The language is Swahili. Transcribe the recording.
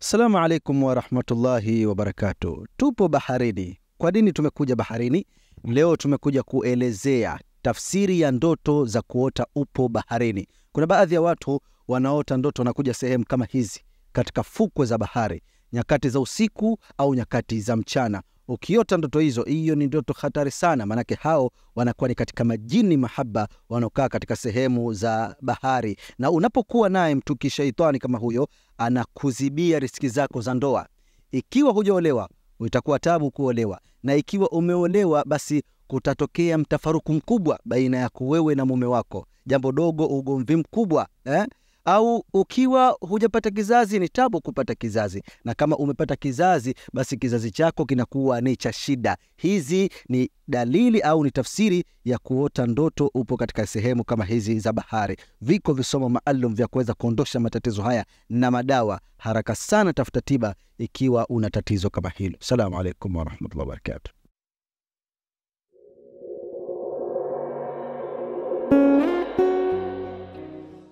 Salamu alaikum warahmatullahi wabarakatu. Tupo baharini. Kwa nini tumekuja baharini? Leo tumekuja kuelezea tafsiri ya ndoto za kuota upo baharini. Kuna baadhi ya watu wanaota ndoto wanakuja sehemu kama hizi katika fukwe za bahari, nyakati za usiku au nyakati za mchana. Ukiota ndoto hizo, hiyo ni ndoto hatari sana, maanake hao wanakuwa ni katika majini mahaba wanaokaa katika sehemu za bahari, na unapokuwa naye mtu kishaitani kama huyo, anakuzibia riski zako za ndoa. Ikiwa hujaolewa, itakuwa tabu kuolewa, na ikiwa umeolewa, basi kutatokea mtafaruku mkubwa baina ya kuwewe na mume wako, jambo dogo, ugomvi mkubwa eh? au ukiwa hujapata kizazi ni tabu kupata kizazi, na kama umepata kizazi, basi kizazi chako kinakuwa ni cha shida. Hizi ni dalili au ni tafsiri ya kuota ndoto upo katika sehemu kama hizi za bahari. Viko visomo maalum vya kuweza kuondosha matatizo haya na madawa. Haraka sana tafuta tiba ikiwa una tatizo kama hilo. Salamu alaikum warahmatullahi wabarakatuh.